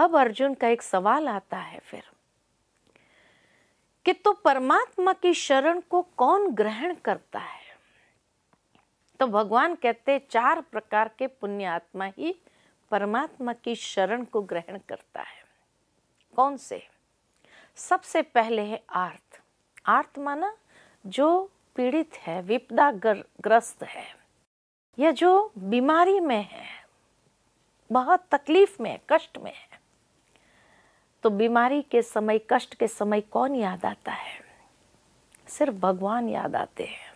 अब अर्जुन का एक सवाल आता है फिर कि तो परमात्मा की शरण को कौन ग्रहण करता है तो भगवान कहते चार प्रकार के पुण्य आत्मा ही परमात्मा की शरण को ग्रहण करता है कौन से सबसे पहले है आर्थ आर्थ माना जो पीड़ित है विपदा ग्रस्त है या जो बीमारी में है बहुत तकलीफ में है कष्ट में है तो बीमारी के समय कष्ट के समय कौन याद आता है सिर्फ भगवान याद आते हैं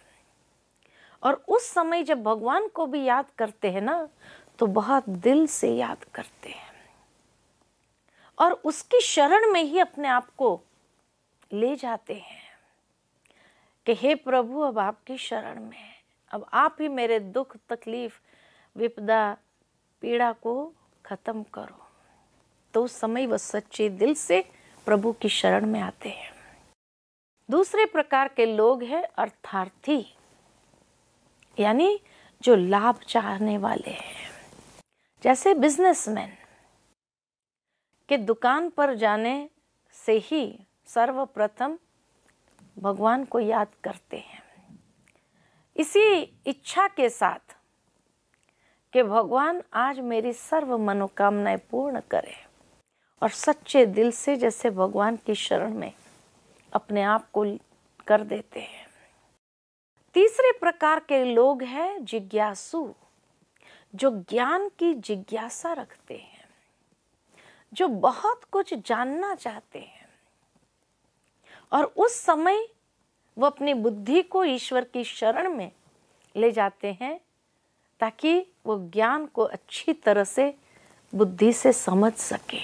और उस समय जब भगवान को भी याद करते हैं ना तो बहुत दिल से याद करते हैं और उसकी शरण में ही अपने आप को ले जाते हैं कि हे प्रभु अब आपकी शरण में अब आप ही मेरे दुख तकलीफ विपदा पीड़ा को ख़त्म करो तो उस समय वह सच्चे दिल से प्रभु की शरण में आते हैं दूसरे प्रकार के लोग हैं अर्थार्थी यानी जो लाभ चाहने वाले हैं जैसे बिजनेसमैन के दुकान पर जाने से ही सर्वप्रथम भगवान को याद करते हैं इसी इच्छा के साथ कि भगवान आज मेरी सर्व मनोकामनाएं पूर्ण करें और सच्चे दिल से जैसे भगवान की शरण में अपने आप को कर देते हैं तीसरे प्रकार के लोग हैं जिज्ञासु जो ज्ञान की जिज्ञासा रखते हैं जो बहुत कुछ जानना चाहते हैं और उस समय वो अपनी बुद्धि को ईश्वर की शरण में ले जाते हैं ताकि वो ज्ञान को अच्छी तरह से बुद्धि से समझ सके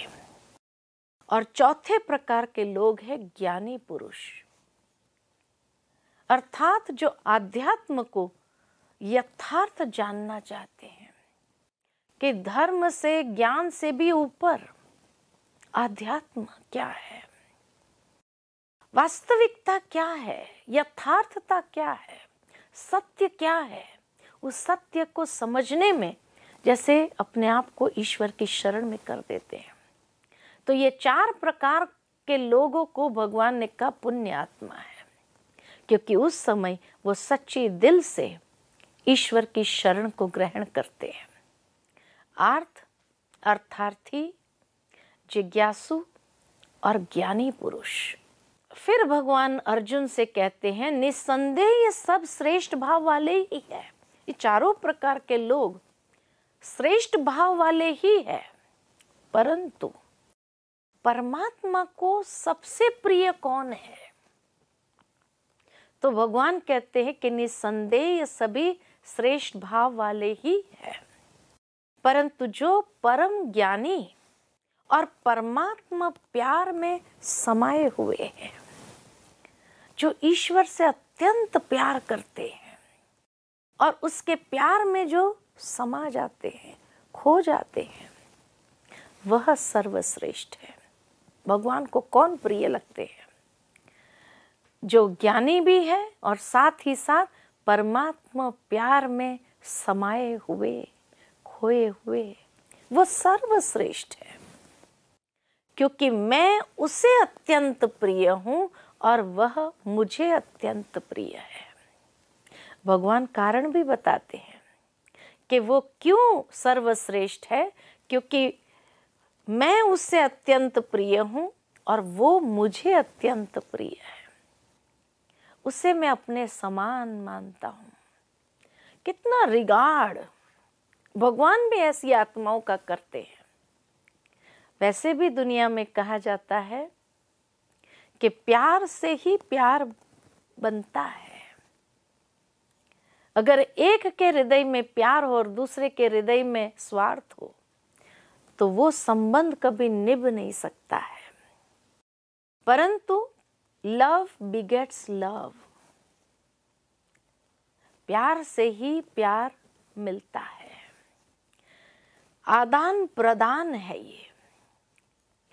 और चौथे प्रकार के लोग हैं ज्ञानी पुरुष अर्थात जो आध्यात्म को यथार्थ जानना चाहते हैं कि धर्म से ज्ञान से भी ऊपर आध्यात्म क्या है वास्तविकता क्या है यथार्थता क्या है सत्य क्या है उस सत्य को समझने में जैसे अपने आप को ईश्वर की शरण में कर देते हैं तो ये चार प्रकार के लोगों को भगवान ने कहा पुण्य आत्मा है क्योंकि उस समय वो सच्चे दिल से ईश्वर की शरण को ग्रहण करते हैं आर्थ अर्थार्थी जिज्ञासु और ज्ञानी पुरुष फिर भगवान अर्जुन से कहते हैं निस्संदेह ये सब श्रेष्ठ भाव वाले ही है ये चारों प्रकार के लोग श्रेष्ठ भाव वाले ही है परंतु परमात्मा को सबसे प्रिय कौन है तो भगवान कहते हैं कि निसंदेह सभी श्रेष्ठ भाव वाले ही है परंतु जो परम ज्ञानी और परमात्मा प्यार में समाये हुए हैं जो ईश्वर से अत्यंत प्यार करते हैं और उसके प्यार में जो समा जाते हैं खो जाते हैं वह सर्वश्रेष्ठ है भगवान को कौन प्रिय लगते हैं जो ज्ञानी भी है और साथ ही साथ परमात्मा प्यार में समाये हुए खोए हुए वो सर्वश्रेष्ठ है क्योंकि मैं उसे अत्यंत प्रिय हूं और वह मुझे अत्यंत प्रिय है भगवान कारण भी बताते हैं कि वो क्यों सर्वश्रेष्ठ है क्योंकि मैं उससे अत्यंत प्रिय हूं और वो मुझे अत्यंत प्रिय है उसे मैं अपने समान मानता हूं कितना रिगार्ड भगवान भी ऐसी आत्माओं का करते हैं वैसे भी दुनिया में कहा जाता है कि प्यार से ही प्यार बनता है अगर एक के हृदय में प्यार हो और दूसरे के हृदय में स्वार्थ हो तो वो संबंध कभी निभ नहीं सकता है परंतु लव बिगेट्स लव प्यार से ही प्यार मिलता है आदान प्रदान है ये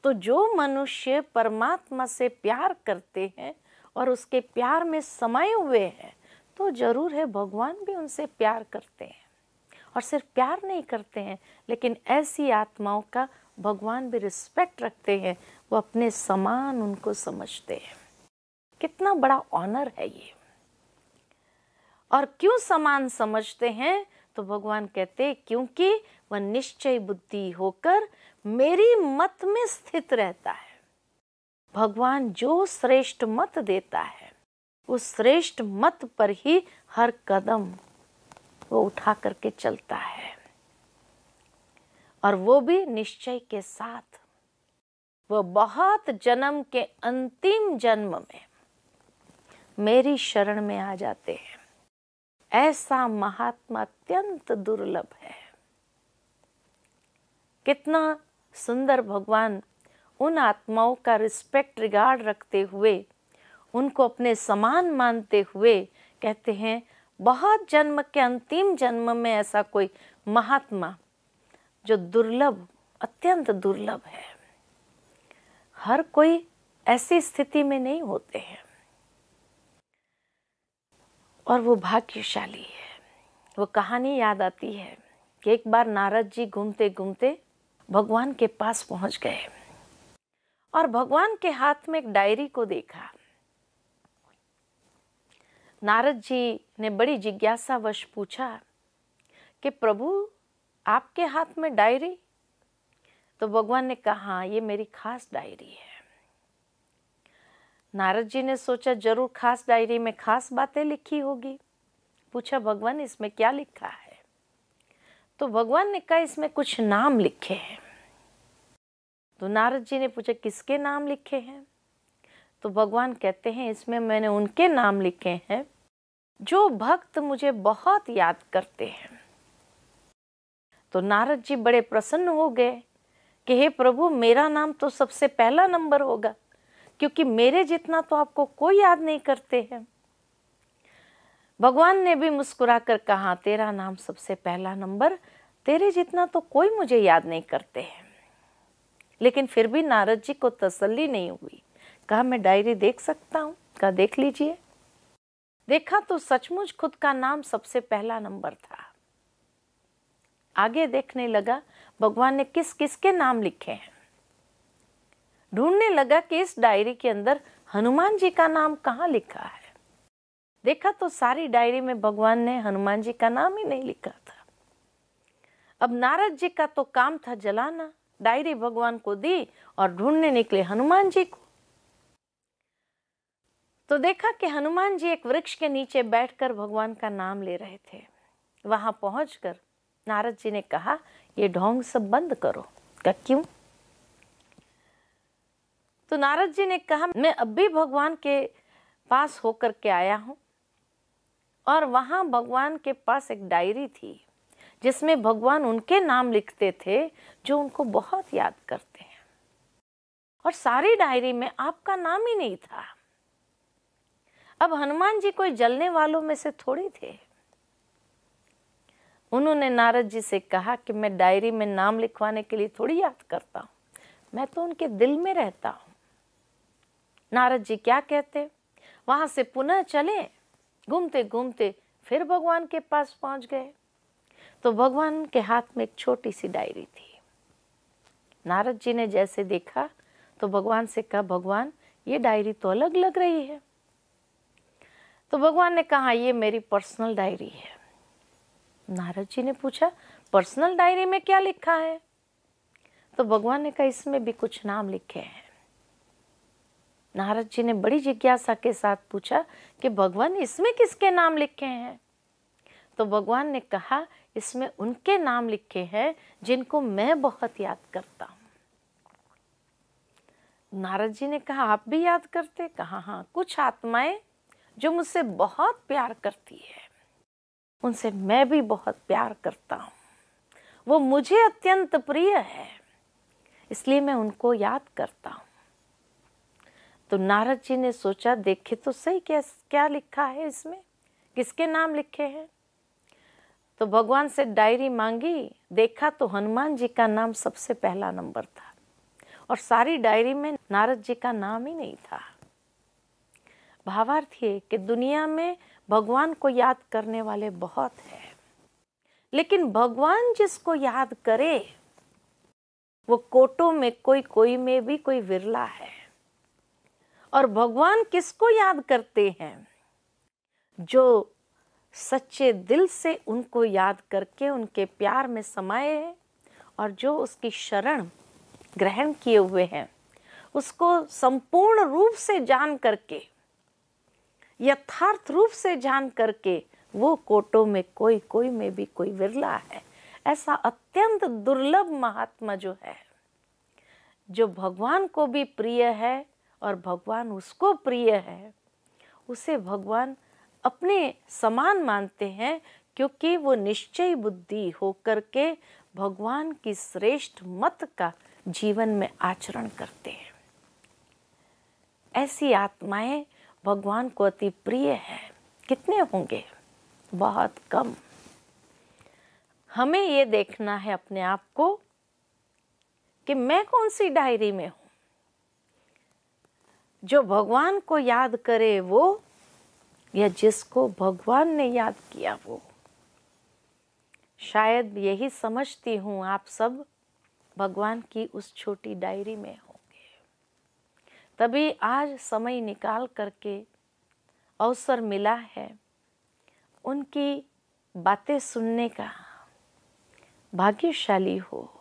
तो जो मनुष्य परमात्मा से प्यार करते हैं और उसके प्यार में समाये हुए हैं तो जरूर है भगवान भी उनसे प्यार करते हैं और सिर्फ प्यार नहीं करते हैं लेकिन ऐसी आत्माओं का भगवान भी रिस्पेक्ट रखते हैं वो अपने समान उनको समझते हैं कितना बड़ा ऑनर है ये और क्यों समान समझते हैं तो भगवान कहते हैं क्योंकि वह निश्चय बुद्धि होकर मेरी मत में स्थित रहता है भगवान जो श्रेष्ठ मत देता है उस श्रेष्ठ मत पर ही हर कदम वो उठा करके चलता है और वो भी निश्चय के साथ वह बहुत जन्म के अंतिम जन्म में मेरी शरण में आ जाते हैं ऐसा महात्मा अत्यंत दुर्लभ है कितना सुंदर भगवान उन आत्माओं का रिस्पेक्ट रिगार्ड रखते हुए उनको अपने समान मानते हुए कहते हैं बहुत जन्म के अंतिम जन्म में ऐसा कोई महात्मा जो दुर्लभ अत्यंत दुर्लभ है हर कोई ऐसी स्थिति में नहीं होते हैं और वो भाग्यशाली है वो कहानी याद आती है कि एक बार नारद जी घूमते घूमते भगवान के पास पहुंच गए और भगवान के हाथ में एक डायरी को देखा नारद जी ने बड़ी जिज्ञासावश पूछा कि प्रभु आपके हाथ में डायरी तो भगवान ने कहा हाँ, ये मेरी खास डायरी है नारद जी ने सोचा जरूर खास डायरी में खास बातें लिखी होगी पूछा भगवान इसमें क्या लिखा है तो भगवान ने कहा इसमें कुछ नाम लिखे हैं तो नारद जी ने पूछा किसके नाम लिखे हैं तो भगवान कहते हैं इसमें मैंने उनके नाम लिखे हैं जो भक्त मुझे बहुत याद करते हैं तो नारद जी बड़े प्रसन्न हो गए कि हे प्रभु मेरा नाम तो सबसे पहला नंबर होगा क्योंकि मेरे जितना तो आपको कोई याद नहीं करते हैं भगवान ने भी मुस्कुरा कर कहा तेरा नाम सबसे पहला नंबर तेरे जितना तो कोई मुझे याद नहीं करते हैं लेकिन फिर भी नारद जी को तसल्ली नहीं हुई कहा मैं डायरी देख सकता हूँ कहा देख लीजिए देखा तो सचमुच खुद का नाम सबसे पहला नंबर था आगे देखने लगा भगवान ने किस किस के नाम लिखे हैं ढूंढने लगा कि इस डायरी के अंदर हनुमान जी का नाम कहाँ लिखा है देखा तो सारी डायरी में भगवान ने हनुमान जी का नाम ही नहीं लिखा था अब नारद जी का तो काम था जलाना डायरी भगवान को दी और ढूंढने निकले हनुमान जी को तो देखा कि हनुमान जी एक वृक्ष के नीचे बैठकर भगवान का नाम ले रहे थे पहुंच कर नारद जी ने कहा ये ढोंग सब बंद करो क्या क्यों तो नारद जी ने कहा मैं अब भी भगवान के पास होकर के आया हूं और वहां भगवान के पास एक डायरी थी जिसमें भगवान उनके नाम लिखते थे जो उनको बहुत याद करते हैं और सारी डायरी में आपका नाम ही नहीं था अब हनुमान जी कोई जलने वालों में से थोड़ी थे उन्होंने नारद जी से कहा कि मैं डायरी में नाम लिखवाने के लिए थोड़ी याद करता हूं मैं तो उनके दिल में रहता हूं नारद जी क्या कहते वहां से पुनः चले घूमते घूमते फिर भगवान के पास पहुंच गए तो भगवान के हाथ में एक छोटी सी डायरी थी नारद जी ने जैसे देखा तो भगवान से कहा भगवान ये डायरी तो अलग लग रही है तो भगवान ने कहा ये मेरी पर्सनल डायरी है नारद जी ने पूछा पर्सनल डायरी में क्या लिखा है तो भगवान ने कहा इसमें भी कुछ नाम लिखे हैं नारद जी ने बड़ी जिज्ञासा के साथ पूछा कि भगवान इसमें किसके नाम लिखे हैं तो भगवान ने कहा इसमें उनके नाम लिखे हैं जिनको मैं बहुत याद करता हूं नारद जी ने कहा आप भी याद करते कहा हाँ कुछ आत्माएं जो मुझसे बहुत प्यार करती है उनसे मैं भी बहुत प्यार करता हूँ वो मुझे अत्यंत प्रिय है इसलिए मैं उनको याद करता हूँ तो नारद जी ने सोचा देखे तो सही क्या क्या लिखा है इसमें किसके नाम लिखे हैं तो भगवान से डायरी मांगी देखा तो हनुमान जी का नाम सबसे पहला नंबर था और सारी डायरी में नारद जी का नाम ही नहीं था भावार्थ ये कि दुनिया में भगवान को याद करने वाले बहुत हैं लेकिन भगवान जिसको याद करे वो कोटों में कोई कोई में भी कोई विरला है और भगवान किसको याद करते हैं जो सच्चे दिल से उनको याद करके उनके प्यार में समाये हैं और जो उसकी शरण ग्रहण किए हुए हैं उसको संपूर्ण रूप से जान करके यथार्थ रूप से जान करके वो कोटों में कोई कोई में भी कोई विरला है ऐसा अत्यंत दुर्लभ महात्मा जो है जो भगवान को भी प्रिय है और भगवान उसको प्रिय है उसे भगवान अपने समान मानते हैं क्योंकि वो निश्चय बुद्धि होकर के भगवान की श्रेष्ठ मत का जीवन में आचरण करते हैं ऐसी आत्माएं भगवान को अति प्रिय है कितने होंगे बहुत कम हमें ये देखना है अपने आप को कि मैं कौन सी डायरी में हूं जो भगवान को याद करे वो या जिसको भगवान ने याद किया वो शायद यही समझती हूं आप सब भगवान की उस छोटी डायरी में हो तभी आज समय निकाल करके अवसर मिला है उनकी बातें सुनने का भाग्यशाली हो